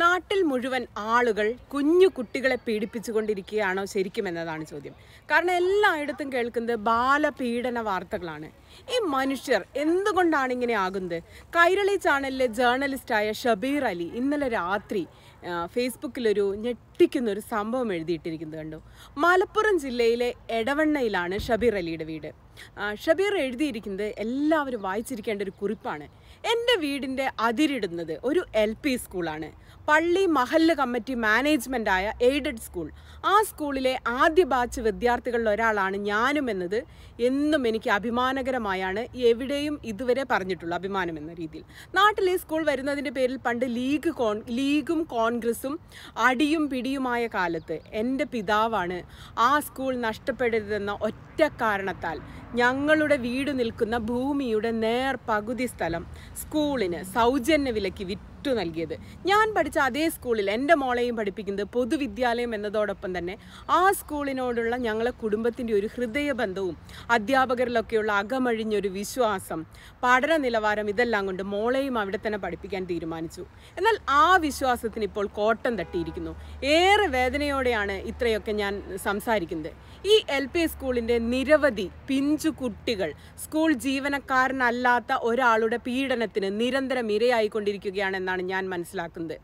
നാട്ടിൽ മുഴുവൻ ആളുകൾ കുഞ്ഞു കുട്ടികളെ പീഡിപ്പിച്ചുകൊണ്ടിരിക്കുകയാണോ ശരിക്കും എന്നതാണ് ചോദ്യം കാരണം എല്ലായിടത്തും കേൾക്കുന്നത് ബാലപീഡന വാർത്തകളാണ് ഈ മനുഷ്യർ എന്തുകൊണ്ടാണ് ഇങ്ങനെ ആകുന്നത് കൈരളി ചാനലിലെ ജേർണലിസ്റ്റായ ഷബീർ അലി ഇന്നലെ രാത്രി ഫേസ്ബുക്കിലൊരു ഞെട്ടിക്കുന്ന ഒരു സംഭവം എഴുതിയിട്ടിരിക്കുന്നത് കണ്ടു മലപ്പുറം ജില്ലയിലെ എടവണ്ണയിലാണ് ഷബീർ അലിയുടെ വീട് ഷബീർ എഴുതിയിരിക്കുന്നത് എല്ലാവരും വായിച്ചിരിക്കേണ്ട ഒരു കുറിപ്പാണ് എൻ്റെ വീടിൻ്റെ അതിരിടുന്നത് ഒരു എൽ പി സ്കൂളാണ് പള്ളി മഹല്ല് കമ്മിറ്റി മാനേജ്മെൻറ്റായ എയ്ഡഡ് സ്കൂൾ ആ സ്കൂളിലെ ആദ്യ ബാച്ച് വിദ്യാർത്ഥികളിൽ ഒരാളാണ് ഞാനും എന്നത് എന്നും എനിക്ക് അഭിമാനകരമായാണ് എവിടെയും ഇതുവരെ പറഞ്ഞിട്ടുള്ള അഭിമാനം എന്ന രീതിയിൽ നാട്ടിൽ ഈ സ്കൂൾ വരുന്നതിൻ്റെ പേരിൽ പണ്ട് ലീഗ് കോൺ ലീഗും കോൺഗ്രസും അടിയും പിടിയുമായ കാലത്ത് എൻ്റെ പിതാവാണ് ആ സ്കൂൾ നഷ്ടപ്പെടരുതെന്ന ഒറ്റ കാരണത്താൽ ഞങ്ങളുടെ വീട് നിൽക്കുന്ന ഭൂമിയുടെ നേർ പകുതി സ്ഥലം സ്കൂളിന് സൗജന്യ വിലയ്ക്ക് വിറ്റ് ഗിഫ്റ്റ് നൽകിയത് ഞാൻ പഠിച്ച അതേ സ്കൂളിൽ എൻ്റെ മോളെയും പഠിപ്പിക്കുന്നത് പൊതുവിദ്യാലയം എന്നതോടൊപ്പം തന്നെ ആ സ്കൂളിനോടുള്ള ഞങ്ങളെ കുടുംബത്തിൻ്റെ ഒരു ഹൃദയബന്ധവും അധ്യാപകരിലൊക്കെയുള്ള അകമഴിഞ്ഞൊരു വിശ്വാസം പഠന നിലവാരം ഇതെല്ലാം കൊണ്ട് മോളെയും അവിടെ തന്നെ പഠിപ്പിക്കാൻ തീരുമാനിച്ചു എന്നാൽ ആ വിശ്വാസത്തിന് ഇപ്പോൾ കോട്ടം തട്ടിയിരിക്കുന്നു ഏറെ വേദനയോടെയാണ് ഇത്രയൊക്കെ ഞാൻ സംസാരിക്കുന്നത് ഈ എൽ പി സ്കൂളിൻ്റെ നിരവധി പിഞ്ചു കുട്ടികൾ സ്കൂൾ ജീവനക്കാരനല്ലാത്ത ഒരാളുടെ പീഡനത്തിന് നിരന്തരം ഇരയായിക്കൊണ്ടിരിക്കുകയാണെന്ന എന്നാണ് ഞാൻ മനസ്സിലാക്കുന്നത്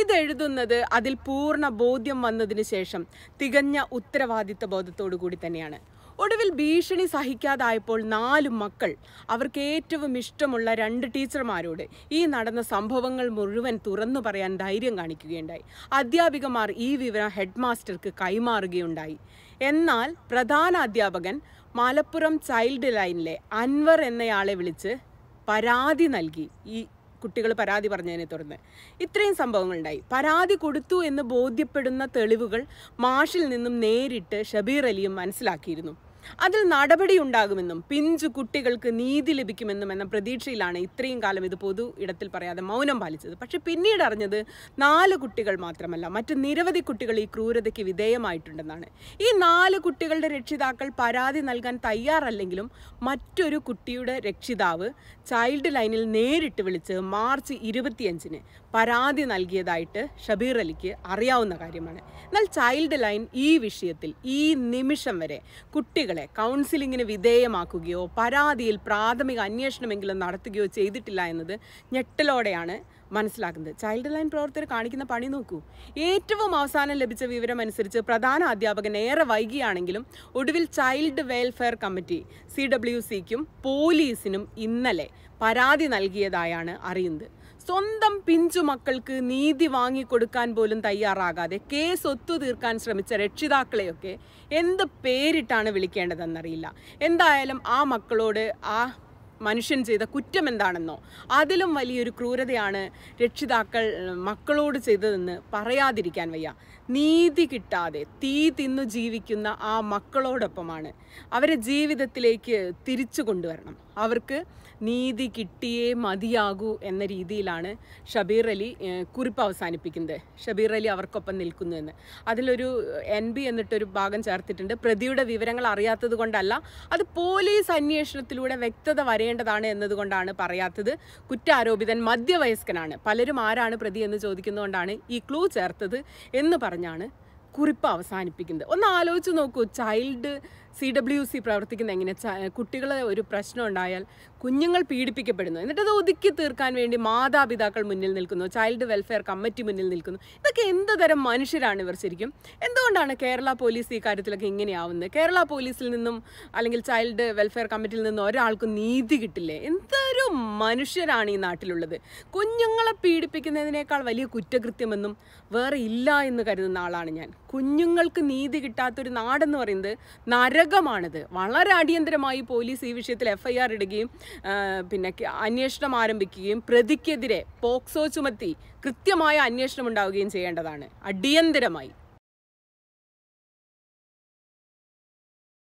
ഇതെഴുതുന്നത് അതിൽ പൂർണ്ണ ബോധ്യം വന്നതിന് ശേഷം തികഞ്ഞ ഉത്തരവാദിത്ത ബോധത്തോടു കൂടി തന്നെയാണ് ഒടുവിൽ ഭീഷണി സഹിക്കാതായപ്പോൾ നാല് മക്കൾ അവർക്ക് ഏറ്റവും ഇഷ്ടമുള്ള രണ്ട് ടീച്ചർമാരോട് ഈ നടന്ന സംഭവങ്ങൾ മുഴുവൻ തുറന്നു പറയാൻ ധൈര്യം കാണിക്കുകയുണ്ടായി അധ്യാപികമാർ ഈ വിവരം ഹെഡ് മാസ്റ്റർക്ക് കൈമാറുകയുണ്ടായി എന്നാൽ പ്രധാന അധ്യാപകൻ മലപ്പുറം ചൈൽഡ് ലൈനിലെ അൻവർ എന്നയാളെ വിളിച്ച് പരാതി നൽകി ഈ കുട്ടികൾ പരാതി പറഞ്ഞതിനെ തുടർന്ന് ഇത്രയും സംഭവങ്ങളുണ്ടായി പരാതി കൊടുത്തു എന്ന് ബോധ്യപ്പെടുന്ന തെളിവുകൾ മാഷിൽ നിന്നും നേരിട്ട് ഷബീർ അലിയും മനസ്സിലാക്കിയിരുന്നു അതിൽ നടപടിയുണ്ടാകുമെന്നും പിഞ്ചു കുട്ടികൾക്ക് നീതി ലഭിക്കുമെന്നും എന്ന പ്രതീക്ഷയിലാണ് ഇത്രയും കാലം ഇത് പൊതു ഇടത്തിൽ പറയാതെ മൗനം പാലിച്ചത് പക്ഷെ പിന്നീട് അറിഞ്ഞത് നാല് കുട്ടികൾ മാത്രമല്ല മറ്റ് നിരവധി കുട്ടികൾ ഈ ക്രൂരതയ്ക്ക് വിധേയമായിട്ടുണ്ടെന്നാണ് ഈ നാല് കുട്ടികളുടെ രക്ഷിതാക്കൾ പരാതി നൽകാൻ തയ്യാറല്ലെങ്കിലും മറ്റൊരു കുട്ടിയുടെ രക്ഷിതാവ് ചൈൽഡ് ലൈനിൽ നേരിട്ട് വിളിച്ച് മാർച്ച് ഇരുപത്തിയഞ്ചിന് പരാതി നൽകിയതായിട്ട് ഷബീർ അലിക്ക് അറിയാവുന്ന കാര്യമാണ് എന്നാൽ ചൈൽഡ് ലൈൻ ഈ വിഷയത്തിൽ ഈ നിമിഷം വരെ കുട്ടികൾ കുട്ടികളെ കൗൺസിലിങ്ങിന് വിധേയമാക്കുകയോ പരാതിയിൽ പ്രാഥമിക അന്വേഷണമെങ്കിലും നടത്തുകയോ ചെയ്തിട്ടില്ല എന്നത് ഞെട്ടലോടെയാണ് മനസ്സിലാക്കുന്നത് ചൈൽഡ് ലൈൻ പ്രവർത്തകർ കാണിക്കുന്ന പണി നോക്കൂ ഏറ്റവും അവസാനം ലഭിച്ച വിവരമനുസരിച്ച് പ്രധാന അധ്യാപകൻ ഏറെ വൈകിയാണെങ്കിലും ഒടുവിൽ child welfare committee C W സിക്കും പോലീസിനും ഇന്നലെ പരാതി നൽകിയതായാണ് അറിയുന്നത് സ്വന്തം പിഞ്ചു മക്കൾക്ക് നീതി വാങ്ങിക്കൊടുക്കാൻ പോലും തയ്യാറാകാതെ കേസ് ഒത്തു തീർക്കാൻ ശ്രമിച്ച രക്ഷിതാക്കളെയൊക്കെ എന്ത് പേരിട്ടാണ് വിളിക്കേണ്ടതെന്നറിയില്ല എന്തായാലും ആ മക്കളോട് ആ മനുഷ്യൻ ചെയ്ത കുറ്റം എന്താണെന്നോ അതിലും വലിയൊരു ക്രൂരതയാണ് രക്ഷിതാക്കൾ മക്കളോട് ചെയ്തതെന്ന് പറയാതിരിക്കാൻ വയ്യ നീതി കിട്ടാതെ തീ തിന്നു ജീവിക്കുന്ന ആ മക്കളോടൊപ്പമാണ് അവരെ ജീവിതത്തിലേക്ക് തിരിച്ചു കൊണ്ടുവരണം അവർക്ക് നീതി കിട്ടിയേ മതിയാകൂ എന്ന രീതിയിലാണ് ഷബീർ അലി കുറിപ്പ് അവസാനിപ്പിക്കുന്നത് ഷബീർ അലി അവർക്കൊപ്പം നിൽക്കുന്നു എന്ന് അതിലൊരു എൻ ബി എന്നിട്ടൊരു ഭാഗം ചേർത്തിട്ടുണ്ട് പ്രതിയുടെ വിവരങ്ങൾ അറിയാത്തത് കൊണ്ടല്ല അത് പോലീസ് അന്വേഷണത്തിലൂടെ വ്യക്തത വരേണ്ടതാണ് എന്നതുകൊണ്ടാണ് പറയാത്തത് കുറ്റാരോപിതൻ മധ്യവയസ്കനാണ് പലരും ആരാണ് പ്രതി എന്ന് ചോദിക്കുന്നതുകൊണ്ടാണ് ഈ ക്ലൂ ചേർത്തത് എന്ന് പറഞ്ഞാണ് കുറിപ്പ് അവസാനിപ്പിക്കുന്നത് ഒന്ന് ആലോചിച്ച് നോക്കൂ ചൈൽഡ് സി ഡബ്ല്യു സി പ്രവർത്തിക്കുന്ന എങ്ങനെ കുട്ടികളെ ഒരു പ്രശ്നം ഉണ്ടായാൽ കുഞ്ഞുങ്ങൾ പീഡിപ്പിക്കപ്പെടുന്നു എന്നിട്ട് ഒതുക്കി തീർക്കാൻ വേണ്ടി മാതാപിതാക്കൾ മുന്നിൽ നിൽക്കുന്നു ചൈൽഡ് വെൽഫെയർ കമ്മിറ്റി മുന്നിൽ നിൽക്കുന്നു ഇതൊക്കെ എന്ത് തരം മനുഷ്യരാണ് ഇവർ ശരിക്കും എന്തുകൊണ്ടാണ് കേരള പോലീസ് ഈ കാര്യത്തിലൊക്കെ ഇങ്ങനെയാവുന്നത് കേരള പോലീസിൽ നിന്നും അല്ലെങ്കിൽ ചൈൽഡ് വെൽഫെയർ കമ്മിറ്റിയിൽ നിന്നും ഒരാൾക്കും നീതി കിട്ടില്ലേ എന്തൊരു മനുഷ്യരാണ് ഈ നാട്ടിലുള്ളത് കുഞ്ഞുങ്ങളെ പീഡിപ്പിക്കുന്നതിനേക്കാൾ വലിയ കുറ്റകൃത്യമെന്നും വേറെ ഇല്ല എന്ന് കരുതുന്ന ആളാണ് ഞാൻ കുഞ്ഞുങ്ങൾക്ക് നീതി കിട്ടാത്തൊരു നാടെന്ന് പറയുന്നത് നര നരകമാണിത് വളരെ അടിയന്തരമായി പോലീസ് ഈ വിഷയത്തിൽ എഫ്ഐആർ ഇടുകയും പിന്നെ അന്വേഷണം ആരംഭിക്കുകയും പ്രതിക്കെതിരെ പോക്സോ ചുമത്തി കൃത്യമായ അന്വേഷണം ഉണ്ടാവുകയും ചെയ്യേണ്ടതാണ് അടിയന്തരമായി